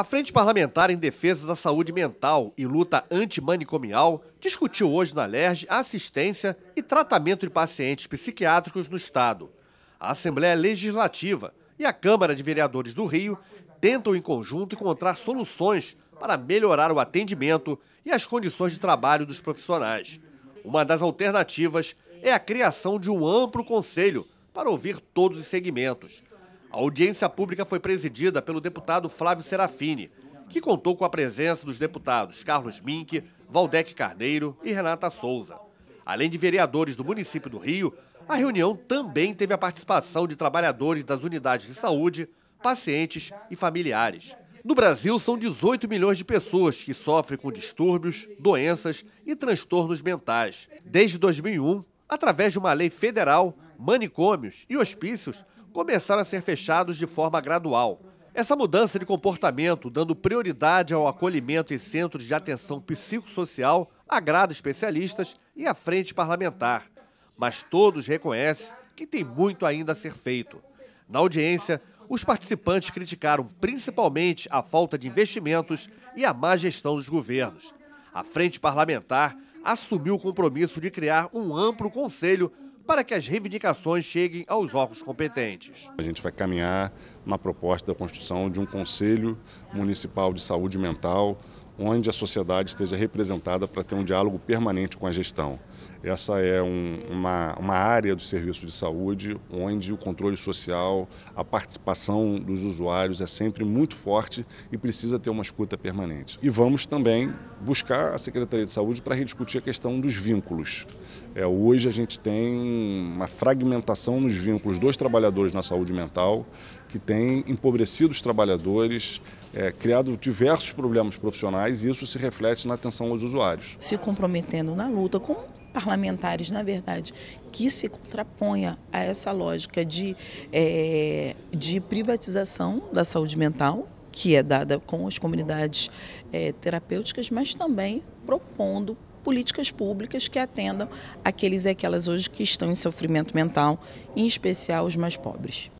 A Frente Parlamentar em Defesa da Saúde Mental e Luta Antimanicomial discutiu hoje na LERJ a assistência e tratamento de pacientes psiquiátricos no Estado. A Assembleia Legislativa e a Câmara de Vereadores do Rio tentam, em conjunto, encontrar soluções para melhorar o atendimento e as condições de trabalho dos profissionais. Uma das alternativas é a criação de um amplo conselho para ouvir todos os segmentos. A audiência pública foi presidida pelo deputado Flávio Serafini, que contou com a presença dos deputados Carlos Mink, Valdec Carneiro e Renata Souza. Além de vereadores do município do Rio, a reunião também teve a participação de trabalhadores das unidades de saúde, pacientes e familiares. No Brasil, são 18 milhões de pessoas que sofrem com distúrbios, doenças e transtornos mentais. Desde 2001, através de uma lei federal, manicômios e hospícios começaram a ser fechados de forma gradual. Essa mudança de comportamento, dando prioridade ao acolhimento em centros de atenção psicossocial, agrada especialistas e a frente parlamentar. Mas todos reconhecem que tem muito ainda a ser feito. Na audiência, os participantes criticaram principalmente a falta de investimentos e a má gestão dos governos. A frente parlamentar assumiu o compromisso de criar um amplo conselho para que as reivindicações cheguem aos órgãos competentes. A gente vai caminhar na proposta da construção de um Conselho Municipal de Saúde Mental onde a sociedade esteja representada para ter um diálogo permanente com a gestão. Essa é um, uma, uma área do serviço de saúde onde o controle social, a participação dos usuários é sempre muito forte e precisa ter uma escuta permanente. E vamos também buscar a Secretaria de Saúde para rediscutir a questão dos vínculos. É, hoje a gente tem uma fragmentação nos vínculos dos trabalhadores na saúde mental que tem empobrecido os trabalhadores, é, criado diversos problemas profissionais mas isso se reflete na atenção aos usuários. Se comprometendo na luta com parlamentares, na verdade, que se contraponha a essa lógica de, é, de privatização da saúde mental, que é dada com as comunidades é, terapêuticas, mas também propondo políticas públicas que atendam aqueles e aquelas hoje que estão em sofrimento mental, em especial os mais pobres.